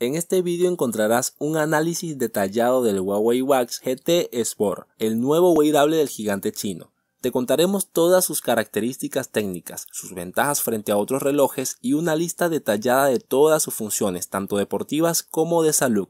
En este vídeo encontrarás un análisis detallado del Huawei Wax GT Sport, el nuevo wearable del gigante chino. Te contaremos todas sus características técnicas, sus ventajas frente a otros relojes y una lista detallada de todas sus funciones, tanto deportivas como de salud.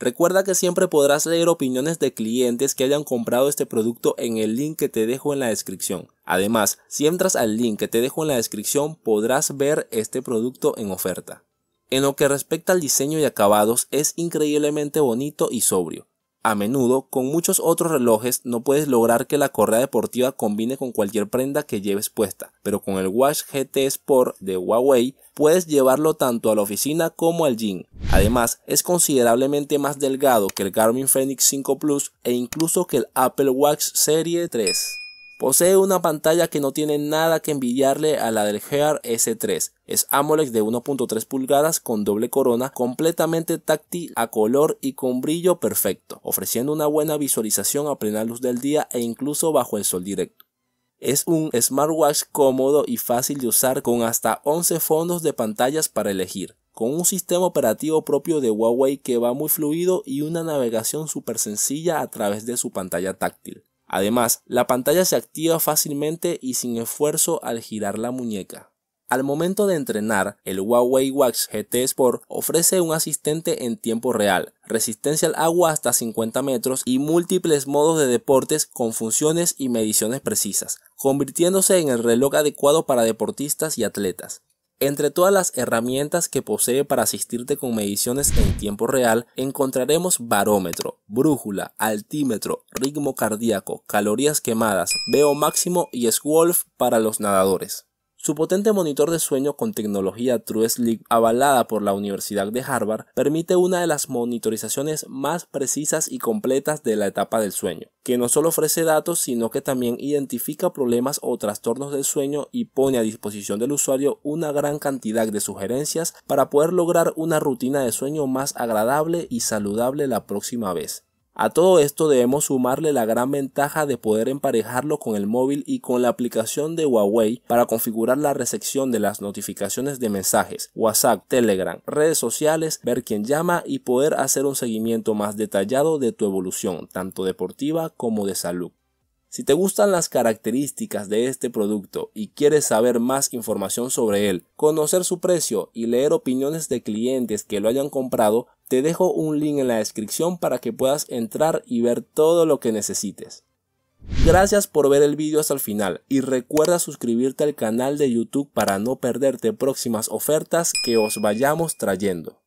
Recuerda que siempre podrás leer opiniones de clientes que hayan comprado este producto en el link que te dejo en la descripción. Además, si entras al link que te dejo en la descripción podrás ver este producto en oferta. En lo que respecta al diseño y acabados es increíblemente bonito y sobrio. A menudo, con muchos otros relojes no puedes lograr que la correa deportiva combine con cualquier prenda que lleves puesta, pero con el Watch GT Sport de Huawei puedes llevarlo tanto a la oficina como al gym. Además, es considerablemente más delgado que el Garmin Fenix 5 Plus e incluso que el Apple Watch Serie 3. Posee una pantalla que no tiene nada que envidiarle a la del Gear S3. Es AMOLED de 1.3 pulgadas con doble corona, completamente táctil a color y con brillo perfecto, ofreciendo una buena visualización a plena luz del día e incluso bajo el sol directo. Es un smartwatch cómodo y fácil de usar con hasta 11 fondos de pantallas para elegir, con un sistema operativo propio de Huawei que va muy fluido y una navegación súper sencilla a través de su pantalla táctil. Además, la pantalla se activa fácilmente y sin esfuerzo al girar la muñeca. Al momento de entrenar, el Huawei Wax GT Sport ofrece un asistente en tiempo real, resistencia al agua hasta 50 metros y múltiples modos de deportes con funciones y mediciones precisas, convirtiéndose en el reloj adecuado para deportistas y atletas. Entre todas las herramientas que posee para asistirte con mediciones en tiempo real, encontraremos barómetro, brújula, altímetro, ritmo cardíaco, calorías quemadas, veo máximo y Swolf para los nadadores. Su potente monitor de sueño con tecnología TrueSleep avalada por la Universidad de Harvard permite una de las monitorizaciones más precisas y completas de la etapa del sueño que no solo ofrece datos, sino que también identifica problemas o trastornos del sueño y pone a disposición del usuario una gran cantidad de sugerencias para poder lograr una rutina de sueño más agradable y saludable la próxima vez. A todo esto debemos sumarle la gran ventaja de poder emparejarlo con el móvil y con la aplicación de Huawei para configurar la recepción de las notificaciones de mensajes, WhatsApp, Telegram, redes sociales, ver quién llama y poder hacer un seguimiento más detallado de tu evolución, tanto deportiva como de salud. Si te gustan las características de este producto y quieres saber más información sobre él, conocer su precio y leer opiniones de clientes que lo hayan comprado, te dejo un link en la descripción para que puedas entrar y ver todo lo que necesites. Gracias por ver el vídeo hasta el final y recuerda suscribirte al canal de YouTube para no perderte próximas ofertas que os vayamos trayendo.